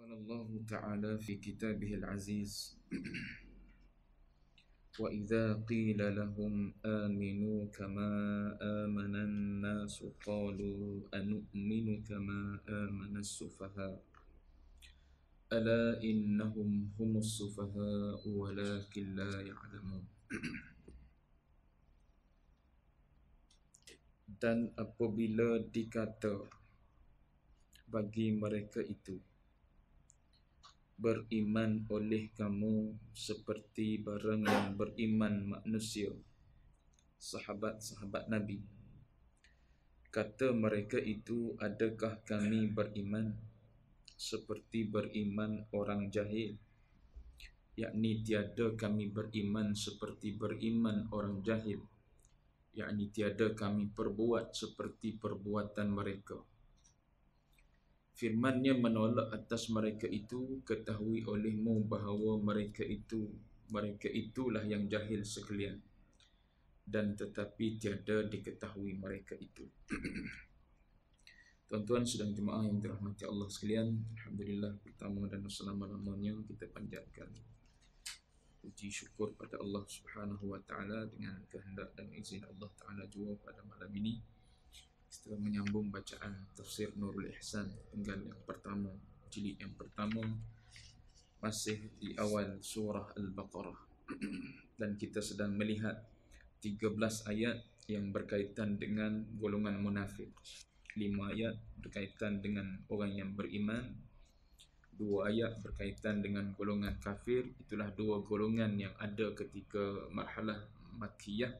قال الله تعالى في كتابه العزيز وإذا قيل لهم آمنوا كما آمن الناس قالوا أنؤمن كما آمن السفهاء ألا إنهم هم السفهاء ولكن لا يعلمون dan apabila dikata bagi mereka itu beriman oleh kamu seperti barang yang beriman manusia sahabat-sahabat nabi kata mereka itu adakah kami beriman seperti beriman orang jahil yakni tiada kami beriman seperti beriman orang jahil yakni tiada kami perbuat seperti perbuatan mereka Firmannya menolak atas mereka itu Ketahui olehmu bahawa mereka itu Mereka itulah yang jahil sekalian Dan tetapi tiada diketahui mereka itu Tuan-tuan sedang jemaah yang dirahmati Allah sekalian Alhamdulillah pertama dan selama-lamanya kita panjatkan Puji syukur pada Allah subhanahu wa ta'ala Dengan kehendak dan izin Allah ta'ala juga pada malam ini kita menyambung bacaan tafsir Nurul Ihsan penggal yang pertama jilid yang pertama masih di awal surah Al-Baqarah dan kita sedang melihat 13 ayat yang berkaitan dengan golongan munafik 5 ayat berkaitan dengan orang yang beriman 2 ayat berkaitan dengan golongan kafir itulah dua golongan yang ada ketika marhalah Makkiyah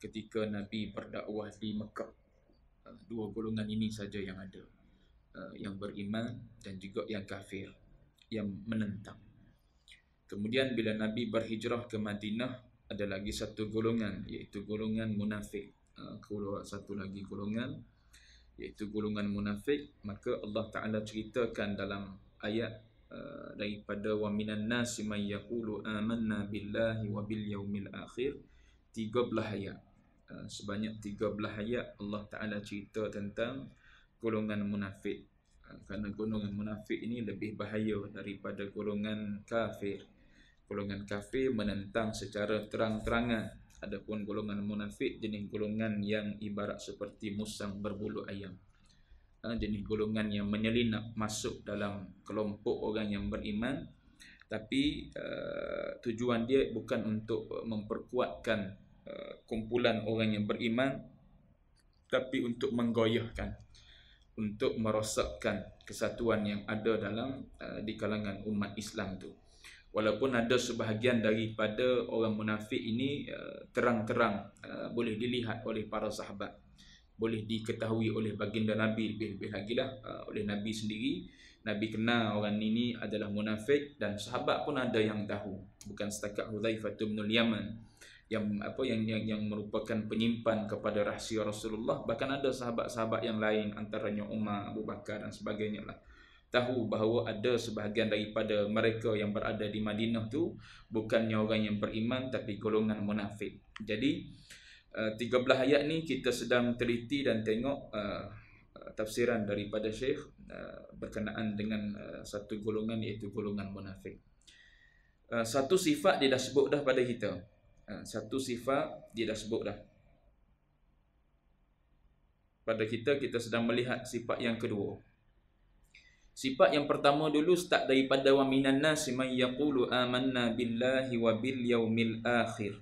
ketika Nabi berdakwah di Mekah dua golongan ini saja yang ada uh, yang beriman dan juga yang kafir yang menentang kemudian bila nabi berhijrah ke Madinah ada lagi satu golongan iaitu golongan munafik uh, satu lagi golongan iaitu golongan munafik maka Allah Taala ceritakan dalam ayat uh, daripada wa minan nasi may yaqulu amanna billahi wa bil yaumil akhir tiga belah ayat Eh, sebanyak 13 ayat Allah Taala cerita tentang golongan munafik eh, kerana golongan munafik ini lebih bahaya daripada golongan kafir golongan kafir menentang secara terang-terangan adapun golongan munafik jenis golongan yang ibarat seperti musang berbulu ayam eh, jenis golongan yang menyelinap masuk dalam kelompok orang yang beriman tapi uh, tujuan dia bukan untuk memperkuatkan Eh, kumpulan orang yang beriman tapi untuk menggoyahkan untuk merosakkan kesatuan yang ada dalam uh, di kalangan umat Islam tu walaupun ada sebahagian daripada orang munafik ini uh, terang-terang uh, boleh dilihat oleh para sahabat boleh diketahui oleh baginda Nabi lebih-lebih lagi lah uh, oleh Nabi sendiri Nabi kenal orang ini adalah munafik dan sahabat pun ada yang tahu bukan setakat Hudhaifah bin Yaman yang apa yang yang yang merupakan penyimpan kepada rahsia Rasulullah bahkan ada sahabat-sahabat yang lain antaranya Umar Abu Bakar dan sebagainya lah tahu bahawa ada sebahagian daripada mereka yang berada di Madinah tu bukannya orang yang beriman tapi golongan munafik. Jadi 13 eh, ayat ni kita sedang teliti dan tengok uh, tafsiran daripada Syekh uh, berkenaan dengan uh, satu golongan iaitu golongan munafik. Uh, satu sifat dia dah sebut dah pada kita. Ha, satu sifat dia dah sebut dah pada kita kita sedang melihat sifat yang kedua sifat yang pertama dulu start daripada wa minan nasi may yaqulu amanna billahi wa bil yaumil akhir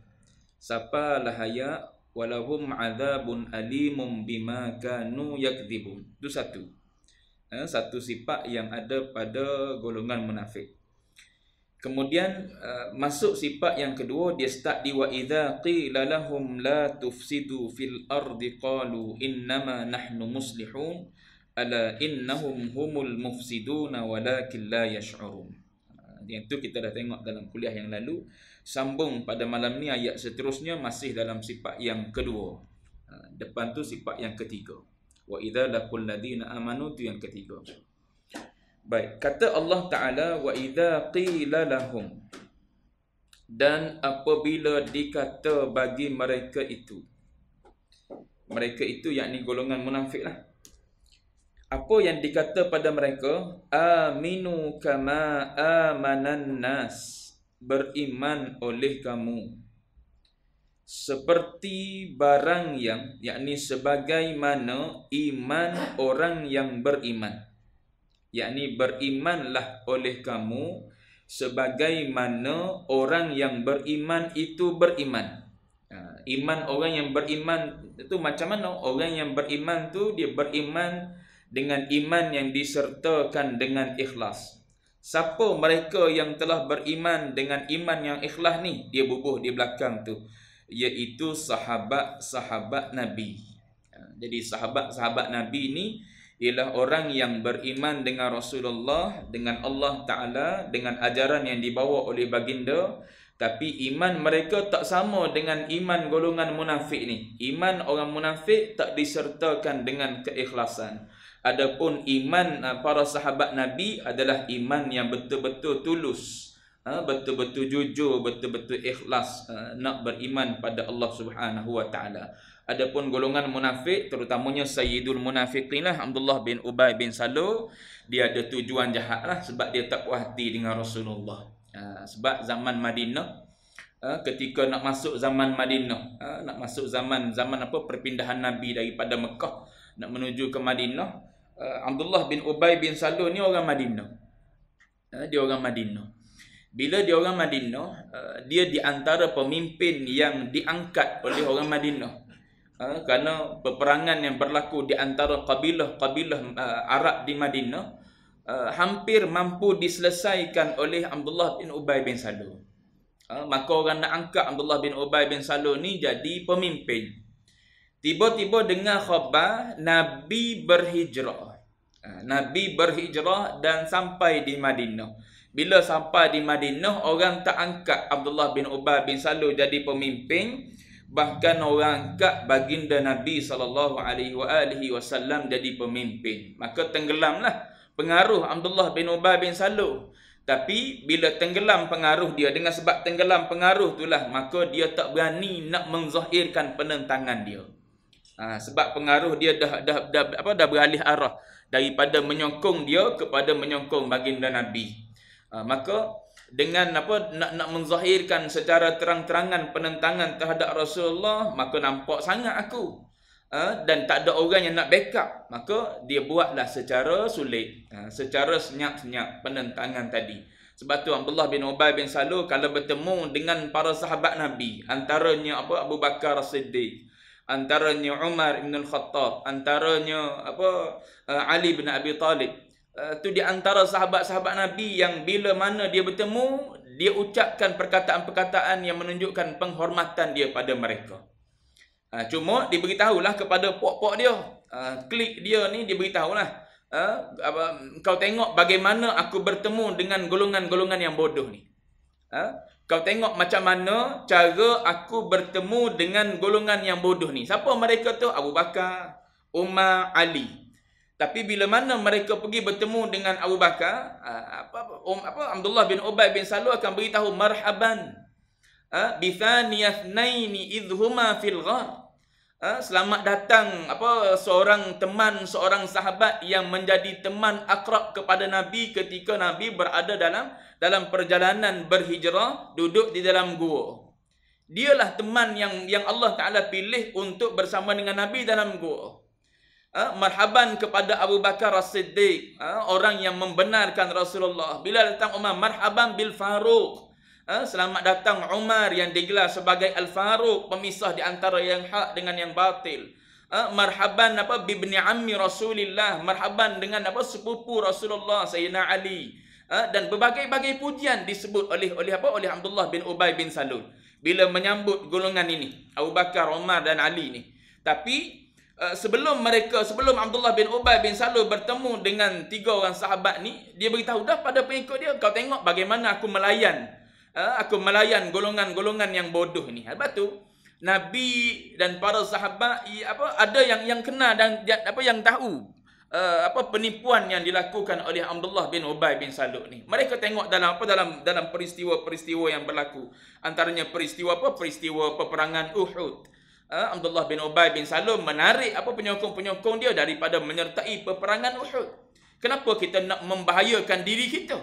sapa lahaya walahum azabun alimum bima kanu yakdibun itu satu ha, satu sifat yang ada pada golongan munafik Kemudian uh, masuk sifat yang kedua dia start di wa idza qila lahum la tufsidu fil ardi qalu inna ma nahnu muslihun ala innahum humul mufsiduna walakin la yash'urun. Uh, yang tu kita dah tengok dalam kuliah yang lalu. Sambung pada malam ni ayat seterusnya masih dalam sifat yang kedua. Uh, depan tu sifat yang ketiga. Wa idza laqul ladina amanu tu yang ketiga. Baik, kata Allah Ta'ala wa idza qila lahum dan apabila dikata bagi mereka itu mereka itu yakni golongan munafik lah apa yang dikata pada mereka aminu kama amanan nas beriman oleh kamu seperti barang yang yakni sebagaimana iman orang yang beriman yakni berimanlah oleh kamu sebagaimana orang yang beriman itu beriman ha, iman orang yang beriman itu macam mana orang yang beriman tu dia beriman dengan iman yang disertakan dengan ikhlas siapa mereka yang telah beriman dengan iman yang ikhlas ni dia bubuh di belakang tu iaitu sahabat-sahabat nabi ha, jadi sahabat-sahabat nabi ni ialah orang yang beriman dengan Rasulullah, dengan Allah Ta'ala, dengan ajaran yang dibawa oleh baginda. Tapi iman mereka tak sama dengan iman golongan munafik ni. Iman orang munafik tak disertakan dengan keikhlasan. Adapun iman ah, para sahabat Nabi adalah iman yang betul-betul tulus. Ah, betul-betul jujur, betul-betul ikhlas ah, nak beriman pada Allah Subhanahu Wa Taala. Adapun golongan munafik terutamanya Sayyidul Munafiqin lah Abdullah bin Ubay bin Salul dia ada tujuan jahat lah sebab dia tak puas hati dengan Rasulullah. Ha, sebab zaman Madinah ha, ketika nak masuk zaman Madinah ha, nak masuk zaman zaman apa perpindahan Nabi daripada Mekah nak menuju ke Madinah ha, Abdullah bin Ubay bin Salul ni orang Madinah. Ha, dia orang Madinah. Bila dia orang Madinah, ha, dia di antara pemimpin yang diangkat oleh orang Madinah. Ha, kerana peperangan yang berlaku di antara kabilah-kabilah ha, Arab di Madinah ha, hampir mampu diselesaikan oleh Abdullah bin Ubay bin Salul. Maka orang nak angkat Abdullah bin Ubay bin Salul ni jadi pemimpin. Tiba-tiba dengar khabar Nabi berhijrah. Nabi berhijrah dan sampai di Madinah. Bila sampai di Madinah, orang tak angkat Abdullah bin Ubay bin Salul jadi pemimpin bahkan orang angkat baginda Nabi saw jadi pemimpin maka tenggelamlah pengaruh Abdullah bin Ubay bin Saluh tapi bila tenggelam pengaruh dia dengan sebab tenggelam pengaruh itulah maka dia tak berani nak menzahirkan penentangan dia ha, sebab pengaruh dia dah, dah dah apa dah beralih arah daripada menyokong dia kepada menyokong baginda Nabi ha, maka dengan apa nak nak menzahirkan secara terang-terangan penentangan terhadap Rasulullah maka nampak sangat aku uh, dan tak ada orang yang nak backup maka dia buatlah secara sulit uh, secara senyap-senyap penentangan tadi sebab tu Abdullah bin Ubay bin Salul kalau bertemu dengan para sahabat Nabi antaranya apa Abu Bakar Siddiq antaranya Umar bin Khattab antaranya apa uh, Ali bin Abi Talib Eh, tu di antara sahabat-sahabat Nabi yang bila mana dia bertemu, dia ucapkan perkataan-perkataan yang menunjukkan penghormatan dia pada mereka. Ha, cuma diberitahulah kepada pok-pok dia. Ha, klik dia ni diberitahulah. Ha, apa, kau tengok bagaimana aku bertemu dengan golongan-golongan yang bodoh ni. Ha, kau tengok macam mana cara aku bertemu dengan golongan yang bodoh ni. Siapa mereka tu? Abu Bakar, Umar, Ali. Tapi bila mana mereka pergi bertemu dengan Abu Bakar, ah, apa, um, apa Abdullah bin Ubay bin Salul akan beritahu marhaban. Ah, ha, bithaniyathnaini idhuma fil ghar. Ha, selamat datang apa seorang teman seorang sahabat yang menjadi teman akrab kepada Nabi ketika Nabi berada dalam dalam perjalanan berhijrah duduk di dalam gua. Dialah teman yang yang Allah Taala pilih untuk bersama dengan Nabi dalam gua. Uh, marhaban kepada Abu Bakar As-Siddiq, uh, orang yang membenarkan Rasulullah. Bila datang Umar, marhaban bil Faruq. Uh, selamat datang Umar yang digelar sebagai Al-Faruq, pemisah di antara yang hak dengan yang batil. Uh, marhaban apa bibni ammi Rasulillah, marhaban dengan apa sepupu Rasulullah Sayyidina Ali. Uh, dan berbagai-bagai pujian disebut oleh oleh apa oleh Abdullah bin Ubay bin Salul bila menyambut golongan ini Abu Bakar, Umar dan Ali ini Tapi Eh, sebelum mereka sebelum Abdullah bin Ubay bin Salul bertemu dengan tiga orang sahabat ni dia beritahu dah pada pengikut dia kau tengok bagaimana aku melayan uh, aku melayan golongan-golongan yang bodoh ni apa tu nabi dan para sahabat i, apa ada yang yang kena dan dia, apa yang tahu uh, apa penipuan yang dilakukan oleh Abdullah bin Ubay bin Salul ni mereka tengok dalam apa dalam dalam peristiwa-peristiwa yang berlaku antaranya peristiwa apa peristiwa peperangan Uhud uh, Abdullah bin Ubay bin Salam menarik apa penyokong-penyokong dia daripada menyertai peperangan Uhud. Kenapa kita nak membahayakan diri kita?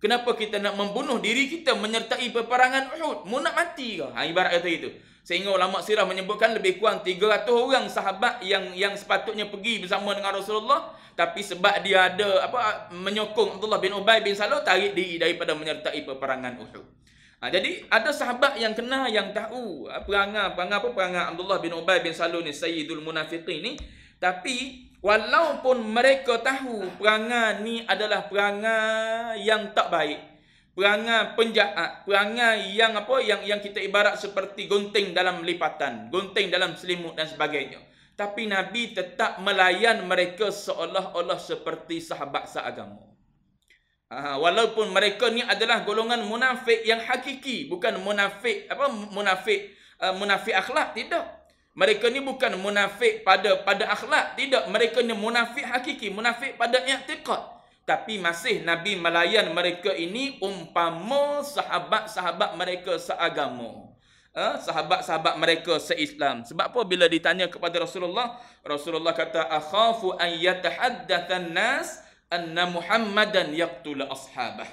Kenapa kita nak membunuh diri kita menyertai peperangan Uhud? Mu nak mati ke? Ha, ibarat kata itu. Sehingga ulama sirah menyebutkan lebih kurang 300 orang sahabat yang yang sepatutnya pergi bersama dengan Rasulullah tapi sebab dia ada apa menyokong Abdullah bin Ubay bin Salam tarik diri daripada menyertai peperangan Uhud. Ha, jadi ada sahabat yang kena yang tahu ha, perangai perangai apa perangai Abdullah bin Ubay bin Salul ni Sayyidul Munafiqin ni tapi walaupun mereka tahu perangai ni adalah perangai yang tak baik perangai penjahat perangai yang apa yang yang kita ibarat seperti gunting dalam lipatan gunting dalam selimut dan sebagainya tapi Nabi tetap melayan mereka seolah-olah seperti sahabat seagama walaupun mereka ni adalah golongan munafik yang hakiki, bukan munafik apa munafik uh, munafik akhlak tidak. Mereka ni bukan munafik pada pada akhlak tidak. Mereka ni munafik hakiki, munafik pada i'tiqad. Tapi masih Nabi melayan mereka ini umpama sahabat-sahabat mereka seagama. Eh, sahabat-sahabat mereka seislam. Sebab apa bila ditanya kepada Rasulullah, Rasulullah kata akhafu an yatahaddatsan nas anna Muhammadan yaqtul ashabah.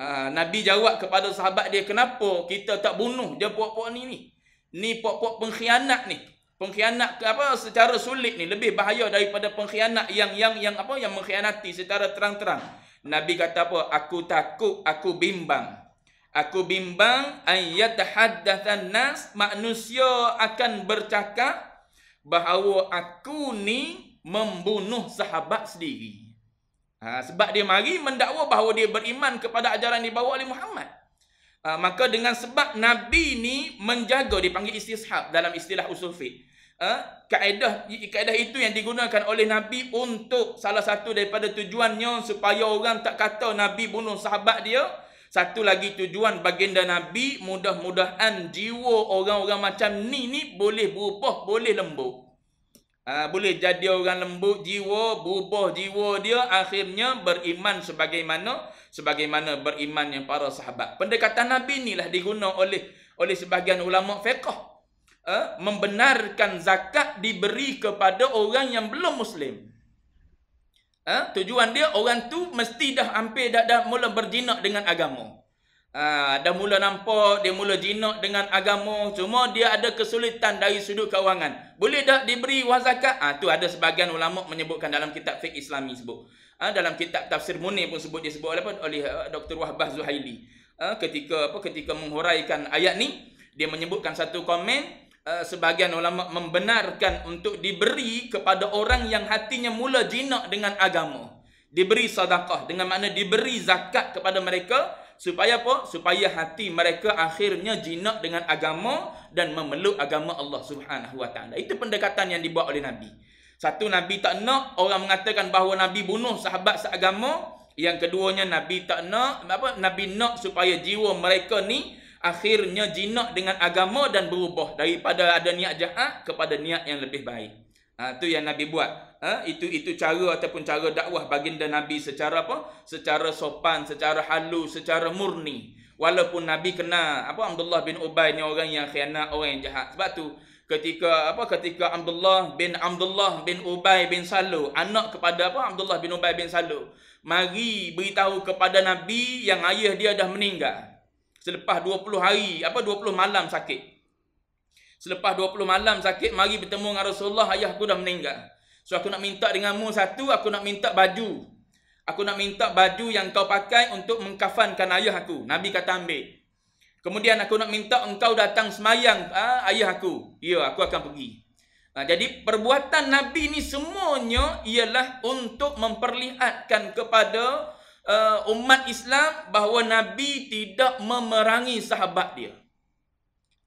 Ah, Nabi jawab kepada sahabat dia, kenapa kita tak bunuh dia puak-puak ni ni? Ni puak-puak pengkhianat ni. Pengkhianat apa secara sulit ni lebih bahaya daripada pengkhianat yang yang yang apa yang mengkhianati secara terang-terang. Nabi kata apa? Aku takut, aku bimbang. Aku bimbang ayat hadatan nas manusia akan bercakap bahawa aku ni membunuh sahabat sendiri. Ha, sebab dia mari mendakwa bahawa dia beriman kepada ajaran dibawa oleh Muhammad. Ha, maka dengan sebab Nabi ni menjaga, dipanggil istishab dalam istilah usul fiqh. Ha, kaedah, kaedah itu yang digunakan oleh Nabi untuk salah satu daripada tujuannya supaya orang tak kata Nabi bunuh sahabat dia. Satu lagi tujuan baginda Nabi mudah-mudahan jiwa orang-orang macam ni ni boleh berubah, boleh lembut. Ha, boleh jadi orang lembut jiwa, bubuh jiwa dia akhirnya beriman sebagaimana sebagaimana beriman yang para sahabat. Pendekatan Nabi inilah diguna oleh oleh sebahagian ulama fiqh ha, membenarkan zakat diberi kepada orang yang belum muslim. Ha, tujuan dia orang tu mesti dah hampir dah, dah mula berjinak dengan agama. Ah, dah mula nampak dia mula jinak dengan agama cuma dia ada kesulitan dari sudut kewangan boleh tak diberi wang ha, tu ada sebahagian ulama menyebutkan dalam kitab fiqh islami sebut ha, dalam kitab tafsir munir pun sebut dia sebut apa oleh Dr Wahbah Zuhaili ha, ketika apa ketika menghuraikan ayat ni dia menyebutkan satu komen uh, sebahagian ulama membenarkan untuk diberi kepada orang yang hatinya mula jinak dengan agama diberi sedekah dengan makna diberi zakat kepada mereka Supaya apa? Supaya hati mereka akhirnya jinak dengan agama dan memeluk agama Allah Subhanahu Wa Taala. Itu pendekatan yang dibuat oleh Nabi. Satu Nabi tak nak orang mengatakan bahawa Nabi bunuh sahabat seagama. Yang keduanya Nabi tak nak apa? Nabi nak supaya jiwa mereka ni akhirnya jinak dengan agama dan berubah daripada ada niat jahat kepada niat yang lebih baik. Ha, tu yang Nabi buat. Ha, itu itu cara ataupun cara dakwah baginda Nabi secara apa? Secara sopan, secara halus, secara murni. Walaupun Nabi kena apa Abdullah bin Ubay ni orang yang khianat, orang yang jahat. Sebab tu ketika apa ketika Abdullah bin Abdullah bin Ubay bin Salu anak kepada apa Abdullah bin Ubay bin Salu mari beritahu kepada Nabi yang ayah dia dah meninggal selepas 20 hari apa 20 malam sakit Selepas 20 malam sakit, mari bertemu dengan Rasulullah, ayah aku dah meninggal. So aku nak minta denganmu satu, aku nak minta baju. Aku nak minta baju yang kau pakai untuk mengkafankan ayah aku. Nabi kata ambil. Kemudian aku nak minta engkau datang semayang ha, ayah aku. Ya, aku akan pergi. Ha, jadi perbuatan Nabi ni semuanya ialah untuk memperlihatkan kepada uh, umat Islam bahawa Nabi tidak memerangi sahabat dia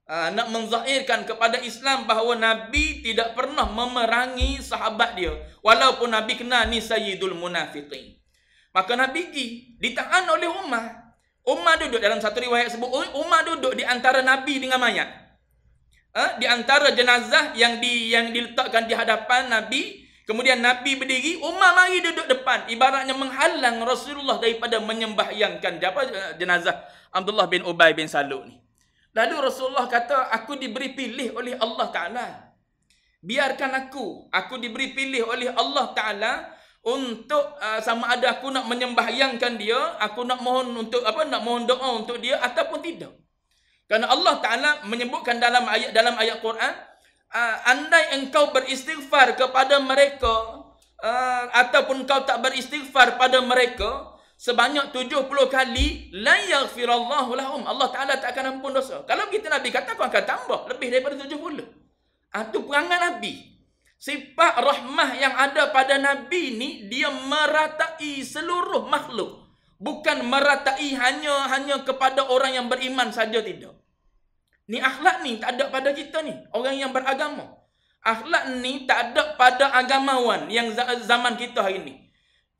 uh, nak menzahirkan kepada Islam bahawa Nabi tidak pernah memerangi sahabat dia. Walaupun Nabi kena ni sayyidul munafiqin. Maka Nabi pergi, ditahan oleh Umar. Umar duduk dalam satu riwayat sebut, Umar duduk di antara Nabi dengan mayat. Uh, di antara jenazah yang di yang diletakkan di hadapan Nabi, Kemudian Nabi berdiri, Umar mari duduk depan. Ibaratnya menghalang Rasulullah daripada menyembahyangkan apa, jenazah Abdullah bin Ubay bin Salud ni. Lalu Rasulullah kata, aku diberi pilih oleh Allah Ta'ala. Biarkan aku, aku diberi pilih oleh Allah Ta'ala untuk uh, sama ada aku nak menyembahyangkan dia, aku nak mohon untuk apa nak mohon doa untuk dia ataupun tidak. Karena Allah Ta'ala menyebutkan dalam ayat dalam ayat Quran, uh, andai engkau beristighfar kepada mereka, uh, ataupun kau tak beristighfar pada mereka, sebanyak 70 kali la yaghfirallahu lahum Allah Taala tak akan ampun dosa. Kalau kita Nabi kata kau akan tambah lebih daripada 70. Ah ha, tu perangai Nabi. Sifat rahmah yang ada pada Nabi ni dia meratai seluruh makhluk. Bukan meratai hanya hanya kepada orang yang beriman saja tidak. Ni akhlak ni tak ada pada kita ni, orang yang beragama. Akhlak ni tak ada pada agamawan yang zaman kita hari ni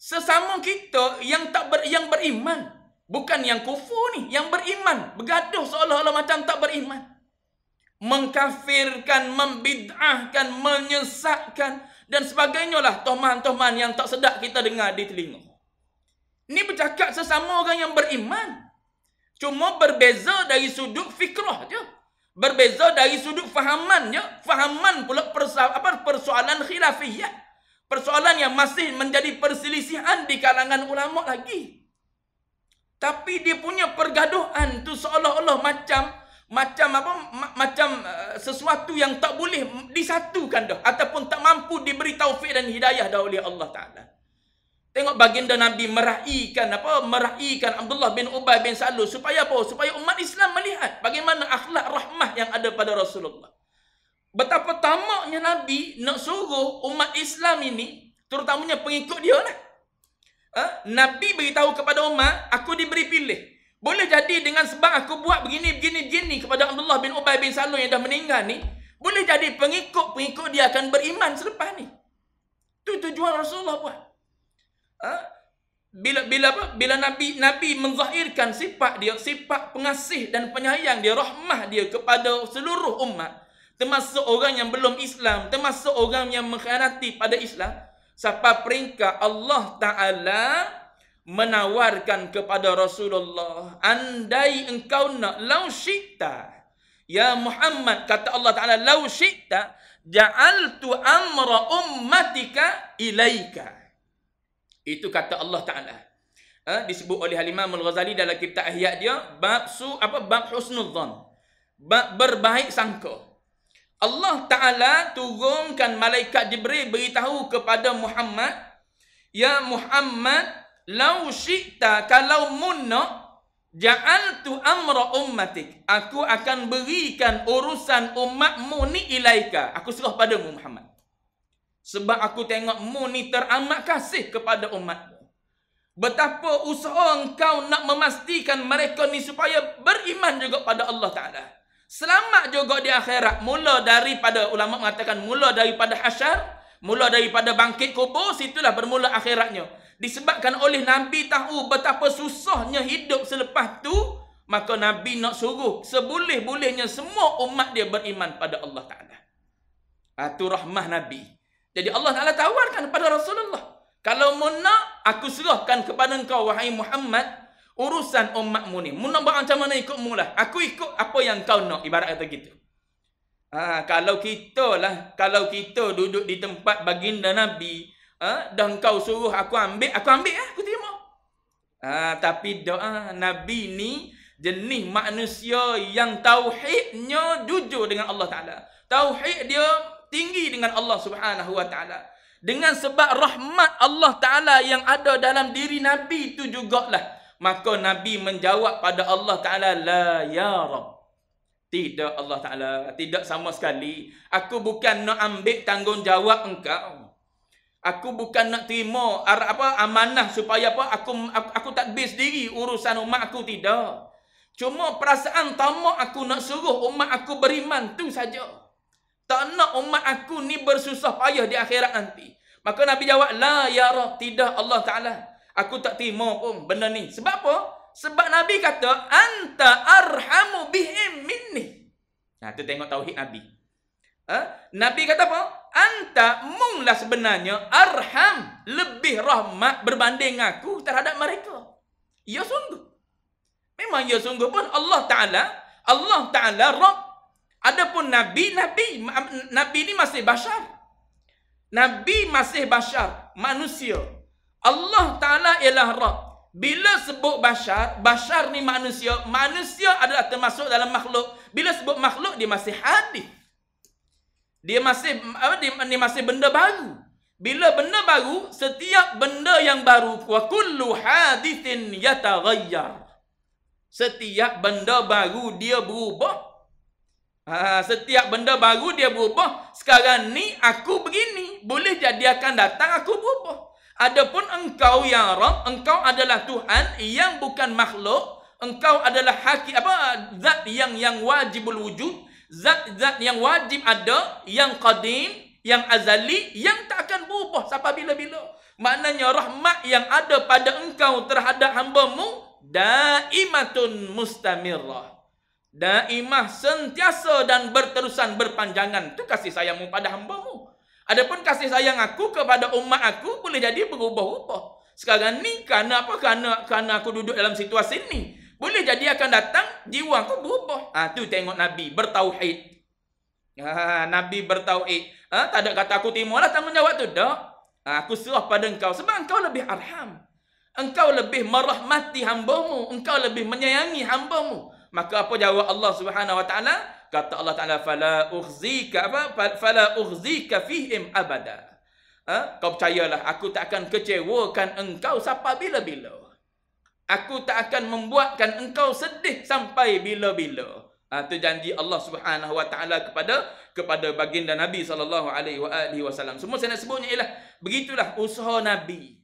sesama kita yang tak ber, yang beriman bukan yang kufur ni yang beriman bergaduh seolah-olah macam tak beriman mengkafirkan membid'ahkan menyesatkan dan sebagainya lah toman-toman yang tak sedap kita dengar di telinga ni bercakap sesama orang yang beriman cuma berbeza dari sudut fikrah je berbeza dari sudut fahaman je fahaman pula persoalan khilafiyah persoalan yang masih menjadi perselisihan di kalangan ulama lagi. Tapi dia punya pergaduhan tu seolah-olah macam macam apa ma- macam uh, sesuatu yang tak boleh disatukan dah ataupun tak mampu diberi taufik dan hidayah dah oleh Allah Taala. Tengok baginda Nabi meraihkan apa meraihkan Abdullah bin Ubay bin Salul supaya apa supaya umat Islam melihat bagaimana akhlak rahmah yang ada pada Rasulullah betapa tamaknya Nabi nak suruh umat Islam ini, terutamanya pengikut dia lah. Ha? Nabi beritahu kepada umat, aku diberi pilih. Boleh jadi dengan sebab aku buat begini, begini, begini kepada Abdullah bin Ubay bin Salun yang dah meninggal ni, boleh jadi pengikut-pengikut dia akan beriman selepas ni. Itu tujuan Rasulullah buat. Ha? Bila bila apa? Bila Nabi Nabi menzahirkan sifat dia, sifat pengasih dan penyayang dia, rahmah dia kepada seluruh umat, termasuk orang yang belum Islam, termasuk orang yang mengkhianati pada Islam, Siapa peringkat Allah Ta'ala menawarkan kepada Rasulullah, andai engkau nak lau syikta, Ya Muhammad, kata Allah Ta'ala, lau syikta, ja'altu amra ummatika ilaika. Itu kata Allah Ta'ala. Ha, disebut oleh Halimah al dalam kitab Ahya dia bab su apa bab husnul berbaik sangka Allah Ta'ala turunkan malaikat Jibril beritahu kepada Muhammad. Ya Muhammad, lau syikta kalau munna tu amra ummatik. Aku akan berikan urusan umatmu ni ilaika. Aku suruh padamu Muhammad. Sebab aku tengok mu ni teramat kasih kepada umat. Betapa usaha engkau nak memastikan mereka ni supaya beriman juga pada Allah Ta'ala. Selamat juga di akhirat. Mula daripada ulama mengatakan mula daripada hasyar, mula daripada bangkit kubur, situlah bermula akhiratnya. Disebabkan oleh Nabi tahu betapa susahnya hidup selepas tu, maka Nabi nak suruh seboleh-bolehnya semua umat dia beriman pada Allah Taala. Itu ah, rahmah Nabi. Jadi Allah Taala tawarkan kepada Rasulullah, kalau mau nak aku serahkan kepada engkau wahai Muhammad, urusan umatmu ni. Mu nak buat macam mana ikut mu lah. Aku ikut apa yang kau nak. Ibarat kata gitu. Ha, kalau kita lah. Kalau kita duduk di tempat baginda Nabi. Ha, dah kau suruh aku ambil. Aku ambil lah. Aku terima. Ha, tapi doa Nabi ni. Jenis manusia yang tauhidnya jujur dengan Allah Ta'ala. Tauhid dia tinggi dengan Allah Subhanahu Wa Ta'ala. Dengan sebab rahmat Allah Ta'ala yang ada dalam diri Nabi tu jugalah. lah. Maka Nabi menjawab pada Allah Ta'ala, La Ya Rab. Tidak Allah Ta'ala, tidak sama sekali. Aku bukan nak ambil tanggungjawab engkau. Aku bukan nak terima apa amanah supaya apa aku aku, aku tak bis diri urusan umat aku tidak. Cuma perasaan tamak aku nak suruh umat aku beriman tu saja. Tak nak umat aku ni bersusah payah di akhirat nanti. Maka Nabi jawab la ya Rabb tidak Allah Taala. Aku tak terima pun benda ni. Sebab apa? Sebab Nabi kata, Anta arhamu bihim minni. Nah, tu tengok tauhid Nabi. Ha? Nabi kata apa? Anta munglah sebenarnya arham lebih rahmat berbanding aku terhadap mereka. Ya sungguh. Memang ya sungguh pun Allah Ta'ala, Allah Ta'ala Rabb. Adapun Nabi, Nabi, Nabi ni masih bashar, Nabi masih bashar manusia. Allah Ta'ala ialah Rab. Bila sebut Bashar, Bashar ni manusia. Manusia adalah termasuk dalam makhluk. Bila sebut makhluk, dia masih hadis. Dia masih dia, dia masih benda baru. Bila benda baru, setiap benda yang baru, wa kullu hadithin yataghayyar. Setiap benda baru dia berubah. Ha, setiap benda baru dia berubah. Sekarang ni aku begini. Boleh jadi akan datang aku berubah. Adapun engkau ya Rabb, engkau adalah Tuhan yang bukan makhluk, engkau adalah haki apa zat yang yang wajibul wujud, zat zat yang wajib ada, yang qadim, yang azali, yang tak akan berubah sampai bila-bila. Maknanya rahmat yang ada pada engkau terhadap hamba-Mu daimatun mustamirrah. Daimah sentiasa dan berterusan berpanjangan. tu kasih sayangmu pada hamba-Mu. Adapun kasih sayang aku kepada umat aku boleh jadi berubah-ubah. Sekarang ni kerana apa? Kerana, kerana aku duduk dalam situasi ni. Boleh jadi akan datang jiwa aku berubah. Ha, tu tengok Nabi bertauhid. Ha, Nabi bertauhid. Ha, tak ada kata aku timur lah tanggungjawab tu. Tak. Ha, aku serah pada engkau. Sebab engkau lebih arham. Engkau lebih merahmati hambamu. Engkau lebih menyayangi hambamu. Maka apa jawab Allah Subhanahu Wa Taala? Kata Allah Ta'ala, Fala ughzika, apa? Fala ughzika fihim abada. Ha? Kau percayalah, aku tak akan kecewakan engkau sampai bila-bila. Aku tak akan membuatkan engkau sedih sampai bila-bila. Ha, itu janji Allah Subhanahu Wa Ta'ala kepada kepada baginda Nabi sallallahu alaihi wasallam. Semua saya nak sebutnya ialah begitulah usaha Nabi.